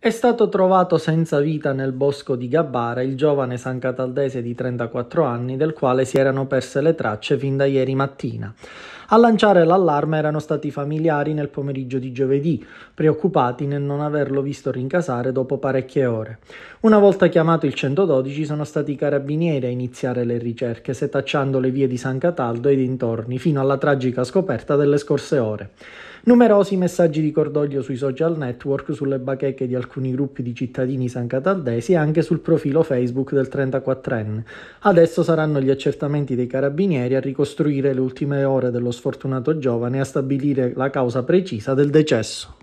È stato trovato senza vita nel bosco di Gabbara il giovane San Cataldese di 34 anni del quale si erano perse le tracce fin da ieri mattina. A lanciare l'allarme erano stati i familiari nel pomeriggio di giovedì, preoccupati nel non averlo visto rincasare dopo parecchie ore. Una volta chiamato il 112 sono stati i carabinieri a iniziare le ricerche, setacciando le vie di San Cataldo e dintorni, fino alla tragica scoperta delle scorse ore. Numerosi messaggi di cordoglio sui social network, sulle bacheche di alcuni gruppi di cittadini sancataldesi e anche sul profilo Facebook del 34enne. Adesso saranno gli accertamenti dei carabinieri a ricostruire le ultime ore dello sfortunato giovane a stabilire la causa precisa del decesso.